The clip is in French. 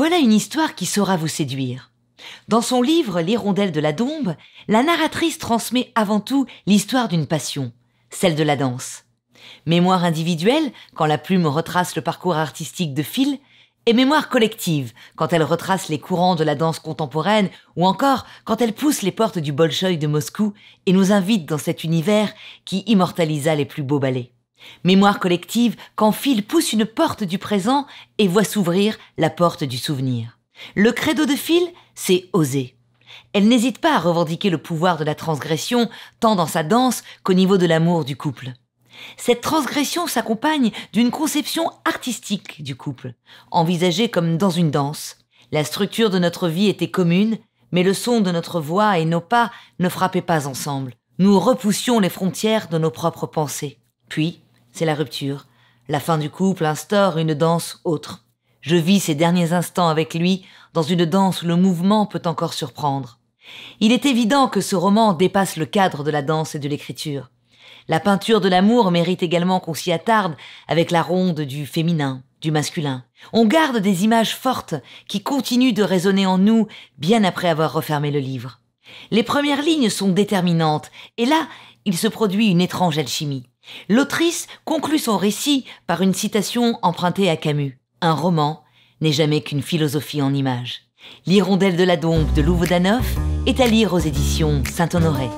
Voilà une histoire qui saura vous séduire. Dans son livre L'hirondelle de la Dombe, la narratrice transmet avant tout l'histoire d'une passion, celle de la danse. Mémoire individuelle, quand la plume retrace le parcours artistique de Phil, et mémoire collective, quand elle retrace les courants de la danse contemporaine, ou encore quand elle pousse les portes du Bolchoï de Moscou et nous invite dans cet univers qui immortalisa les plus beaux ballets. Mémoire collective quand Phil pousse une porte du présent et voit s'ouvrir la porte du souvenir. Le credo de Phil, c'est oser. Elle n'hésite pas à revendiquer le pouvoir de la transgression, tant dans sa danse qu'au niveau de l'amour du couple. Cette transgression s'accompagne d'une conception artistique du couple, envisagée comme dans une danse. La structure de notre vie était commune, mais le son de notre voix et nos pas ne frappaient pas ensemble. Nous repoussions les frontières de nos propres pensées. Puis, c'est la rupture. La fin du couple instaure une danse autre. Je vis ces derniers instants avec lui dans une danse où le mouvement peut encore surprendre. Il est évident que ce roman dépasse le cadre de la danse et de l'écriture. La peinture de l'amour mérite également qu'on s'y attarde avec la ronde du féminin, du masculin. On garde des images fortes qui continuent de résonner en nous bien après avoir refermé le livre. Les premières lignes sont déterminantes, et là, il se produit une étrange alchimie. L'autrice conclut son récit par une citation empruntée à Camus. Un roman n'est jamais qu'une philosophie en images. L'hirondelle de la dombe de Louvodanov est à lire aux éditions Saint-Honoré.